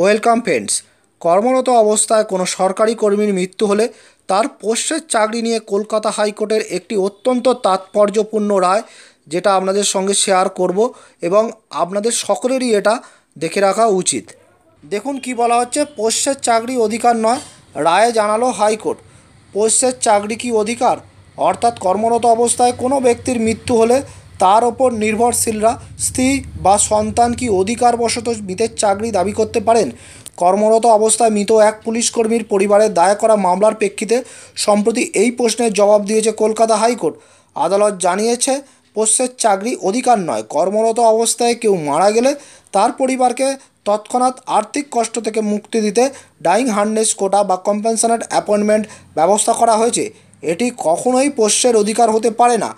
welcome friends কর্মরত অবস্থায় কোনো সরকারি কর্মীর মৃত্যু হলে তার পোস্টের চাকরি নিয়ে কলকাতা হাইকোর্টের একটি অত্যন্ত তাৎপর্যপূর্ণ রায় যেটা আপনাদের সঙ্গে শেয়ার করব এবং আপনাদের সকলেরই এটা দেখে রাখা উচিত দেখুন কি বলা হচ্ছে পোষ্যের চাকরি অধিকার নয় রায়ে জানালো হাইকোর্ট পোষ্যের চাকরি কি অধিকার অর্থাৎ কর্মরত অবস্থায় কোনো ব্যক্তির মৃত্যু হলে তার ওপর নির্ভরশীলরা স্ত্রী বা সন্তান কি অধিকারবশত মৃতের চাকরি দাবি করতে পারেন কর্মরত অবস্থায় মৃত এক পুলিশ কর্মীর পরিবারের দায়ের করা মামলার প্রেক্ষিতে সম্প্রতি এই প্রশ্নের জবাব দিয়েছে কলকাতা হাইকোর্ট আদালত জানিয়েছে পোষ্যের চাকরি অধিকার নয় কর্মরত অবস্থায় কেউ মারা গেলে তার পরিবারকে তৎক্ষণাৎ আর্থিক কষ্ট থেকে মুক্তি দিতে ডাইং হার্ডনেস কোটা বা কম্পেনশনেট অ্যাপয়েন্টমেন্ট ব্যবস্থা করা হয়েছে এটি কখনোই পোষ্যের অধিকার হতে পারে না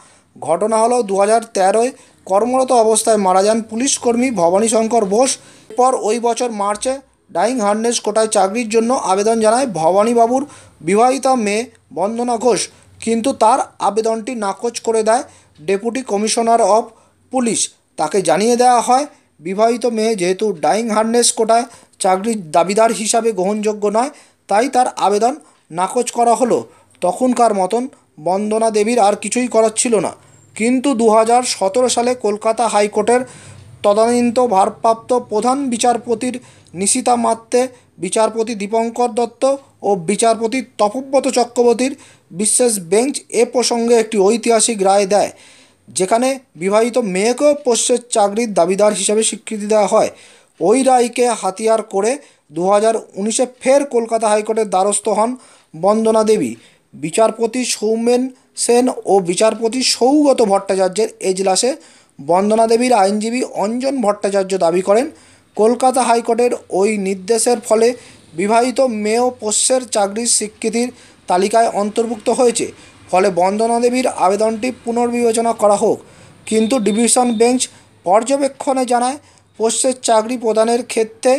ঘটনা হলো দু হাজার তেরোয় কর্মরত অবস্থায় মারা যান পুলিশকর্মী ভবানী শঙ্কর বোস পর ওই বছর মার্চে ডাইং হার্নেস কোটায় চাকরির জন্য আবেদন জানায় ভবানীবাবুর বিবাহিতা মেয়ে বন্দনা ঘোষ কিন্তু তার আবেদনটি নাকচ করে দেয় ডেপুটি কমিশনার অফ পুলিশ তাকে জানিয়ে দেওয়া হয় বিবাহিত মেয়ে যেহেতু ডাইং হার্নেস কোটায় চাকরির দাবিদার হিসাবে গ্রহণযোগ্য নয় তাই তার আবেদন নাকচ করা হলো তখনকার মতন বন্দনা দেবীর আর কিছুই করার ছিল না কিন্তু দু সালে কলকাতা হাইকোর্টের তদানীন্ত ভারপ্রাপ্ত প্রধান বিচারপতির নিশিতা মাত্রে বিচারপতি দীপঙ্কর দত্ত ও বিচারপতি তপব্রত চক্রবর্তীর বিশেষ বেঞ্চ এ প্রসঙ্গে একটি ঐতিহাসিক রায় দেয় যেখানে বিবাহিত মেয়েকেও পোষ্যের চাকরির দাবিদার হিসেবে স্বীকৃতি দেওয়া হয় ওই রায়কে হাতিয়ার করে দু হাজার ফের কলকাতা হাইকোর্টের দ্বারস্থ হন বন্দনা দেবী বিচারপতি সৌমেন সেন ও বিচারপতি সৌগত ভট্টাচার্যের এজলাসে বন্দনা দেবীর আইনজীবী অঞ্জন ভট্টাচার্য দাবি করেন কলকাতা হাইকোর্টের ওই নির্দেশের ফলে বিবাহিত মেয় পোষ্যের চাকরির স্বীকৃতির তালিকায় অন্তর্ভুক্ত হয়েছে ফলে বন্দনা দেবীর আবেদনটি পুনর্বিবেচনা করা হোক কিন্তু ডিভিশন বেঞ্চ পর্যবেক্ষণে জানায় পোষ্যের চাকরি প্রদানের ক্ষেত্রে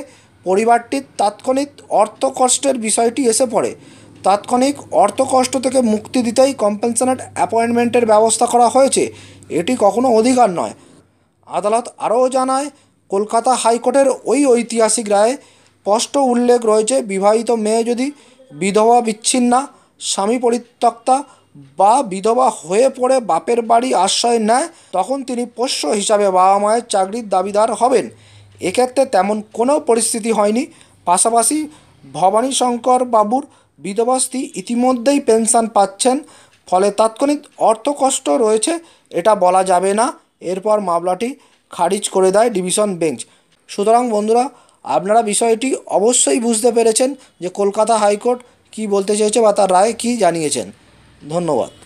পরিবারটির তাৎক্ষণিক অর্থকষ্টের বিষয়টি এসে পড়ে তাৎক্ষণিক অর্থকষ্ট থেকে মুক্তি দিতেই কম্পেনসেশনের অ্যাপয়েন্টমেন্টের ব্যবস্থা করা হয়েছে এটি কখনো অধিকার নয় আদালত আরও জানায় কলকাতা হাইকোর্টের ওই ঐতিহাসিক রায়ে স্পষ্ট উল্লেখ রয়েছে বিবাহিত মেয়ে যদি বিধবা বিচ্ছিন্না স্বামী পরিত্যক্তা বা বিধবা হয়ে পড়ে বাপের বাড়ি আশ্রয় নেয় তখন তিনি পোষ্য হিসাবে বাবা মায়ের চাকরির দাবিদার হবেন এক্ষেত্রে তেমন কোনো পরিস্থিতি হয়নি পাশাপাশি শঙ্কর বাবুর বিধবাস্ত্রী ইতিমধ্যেই পেনশন পাচ্ছেন ফলে তাৎক্ষণিক অর্থ কষ্ট রয়েছে এটা বলা যাবে না এরপর মামলাটি খারিজ করে দেয় ডিভিশন বেঞ্চ সুতরাং বন্ধুরা আপনারা বিষয়টি অবশ্যই বুঝতে পেরেছেন যে কলকাতা হাইকোর্ট কি বলতে চেয়েছে বা তার রায় কি জানিয়েছেন ধন্যবাদ